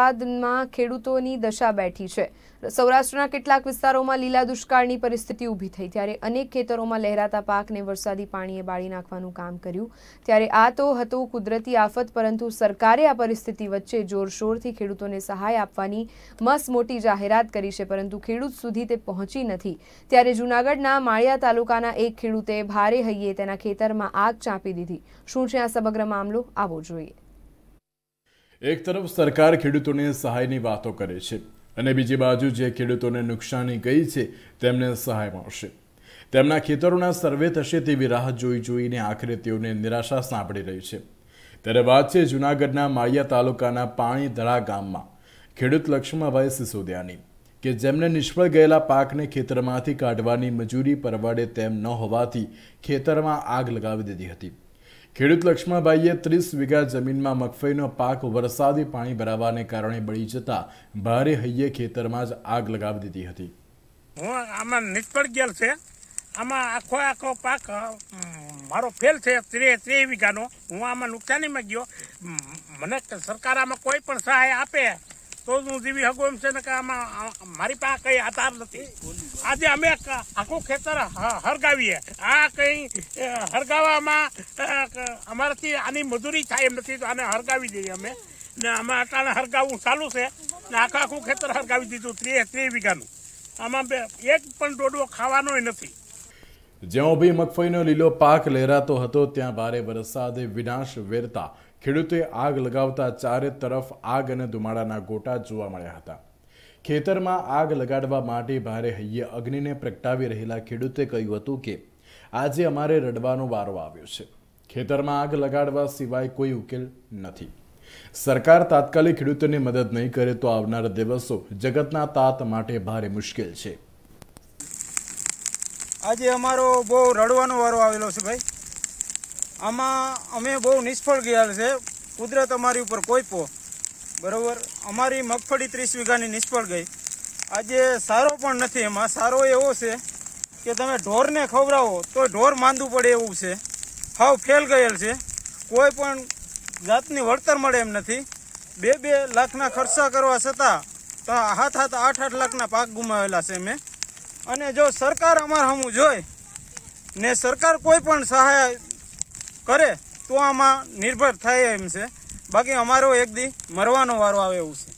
વરસાદમાં ખેડૂતોની દશા બેઠી છે સૌરાષ્ટ્રના કેટલાક વિસ્તારોમાં લીલા દુષ્કાળની પરિસ્થિતિ ઊભી થઈ ત્યારે અનેક ખેતરોમાં લહેરાતા પાકને વરસાદી પાણીએ બાળી નાખવાનું કામ કર્યું ત્યારે આ તો હતો કુદરતી આફત પરંતુ સરકારે આ પરિસ્થિતિ વચ્ચે જોરશોરથી ખેડૂતોને સહાય આપવાની મસ મોટી જાહેરાત કરી છે પરંતુ ખેડૂત સુધી તે પહોંચી નથી ત્યારે જૂનાગઢના માળિયા તાલુકાના એક ખેડૂતે ભારે હૈયે તેના ખેતરમાં આગ ચાંપી દીધી શું છે આ સમગ્ર મામલો આવવો જોઈએ એક તરફ સરકાર ખેડૂતોને સહાયની વાતો કરે છે અને બીજી બાજુ જે ખેડૂતોને નુકસાની ગઈ છે તેમને સહાય મળશે તેમના ખેતરોના સર્વે થશે તેવી રાહત જોઈ જોઈને આખરે તેઓને નિરાશા સાંભળી રહી છે ત્યારે વાત છે જૂનાગઢના માળિયા તાલુકાના પાણીધરા ગામમાં ખેડૂત લક્ષ્મણભાઈ સિસોદિયાની કે જેમને નિષ્ફળ ગયેલા પાકને ખેતરમાંથી કાઢવાની મજૂરી પરવડે તેમ ન હોવાથી ખેતરમાં આગ લગાવી દીધી હતી ખેડૂત લક્ષ્મણભાઈએ ત્રીસ વીઘા જમીનમાં મગફળીનો પાક વરસાદી પાણી ભરાવાને કારણે બળી જતા ભારે હૈયે ખેતરમાં જ આગ લગાવી દીધી હતી હું આમાં નિષ્ફળ ગયેલ છે આમાં આખો આખો પાક મારો ફેલ છે ત્રે ત્રે વીઘાનો હું આમાં નુકસાનીમાં ગયો મને સરકાર આમાં કોઈ પણ સહાય આપે તો જ હું જીવી શકું એમ છે ને કે આમાં મારી પાસે કંઈ આધાર નથી આજે અમે આખું ખેતર હરગાવીએ આ કંઈ હરગાવામાં અમારાથી આની મજૂરી થાય એમ નથી તો આને હરગાવી દઈએ અમે ને આમાં અટાણે હરગાવવું ચાલુ છે ને આખું આખું ખેતર હરગાવી દીધું ત્રીસ ત્રીસ વીઘાનું આમાં બે એક પણ ડોડવો ખાવાનોય નથી જ્યાં ઉભી મગફળીનો લીલો પાક લહેરાતો હતો ત્યાં ભારે વરસાદે વિનાશ વેરતા ખેડૂતોએ આગ લગાવતા ચારે તરફ આગ અને ધુમાડાના ગોટા જોવા મળ્યા હતા ખેતરમાં આગ લગાડવા માટે ભારે હૈયે અગ્નિને પ્રગટાવી રહેલા ખેડૂતે કહ્યું હતું કે આજે અમારે રડવાનો વારો આવ્યો છે ખેતરમાં આગ લગાડવા સિવાય કોઈ ઉકેલ નથી સરકાર તાત્કાલિક ખેડૂતોને મદદ નહીં કરે તો આવનારા દિવસો જગતના તાત માટે ભારે મુશ્કેલ છે આજે અમારો બહુ રડવાનો વારો આવેલો છે ભાઈ આમાં અમે બહુ નિષ્ફળ ગયા છે કુદરત અમારી ઉપર કોઈ પો બરાબર અમારી મગફળી ત્રીસ વીઘાની નિષ્ફળ ગઈ આજે સારો પણ નથી એમાં સારો એવો છે કે તમે ઢોરને ખવડાવો તો ઢોર માંદું પડે એવું છે હાવ ફેલ ગયેલ છે કોઈ પણ જાતની વળતર મળે એમ નથી બે બે લાખના ખર્ચા કરવા છતાં તો હાથ હાથ આઠ આઠ લાખના પાક ગુમાવેલા છે મેં અને જો સરકાર અમારા હમું જોઈ ને સરકાર કોઈ પણ સહાય કરે તો આમાં નિર્ભર થાય એમ છે બાકી અમારો એક દી મરવાનો વારો આવે એવું છે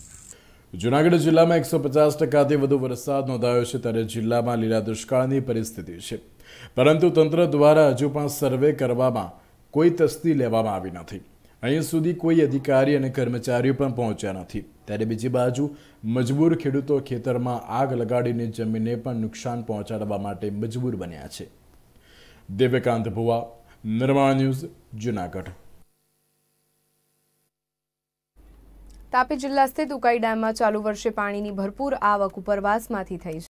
જૂનાગઢ જિલ્લામાં એકસો પચાસ ટકાથી વધુ વરસાદ નોંધાયો છે ત્યારે જિલ્લામાં લીલા દુષ્કાળની પરિસ્થિતિ છે પરંતુ તંત્ર દ્વારા હજુ પણ સર્વે કરવામાં કોઈ તસ્તી લેવામાં આવી નથી અહીં સુધી કોઈ અધિકારી અને કર્મચારીઓ પણ પહોંચ્યા નથી ત્યારે બીજી બાજુ મજબૂર ખેડૂતો ખેતરમાં આગ લગાડીને જમીનને પણ નુકસાન પહોંચાડવા માટે મજબૂર બન્યા છે દિવ્યકાંત ભુવા નિર્માણ ન્યૂઝ જૂનાગઢ તાપી જિલ્લા સ્થિત ઉકાઈ ડેમમાં ચાલુ વર્ષે પાણીની ભરપૂર આવક ઉપરવાસમાંથી થઈ છે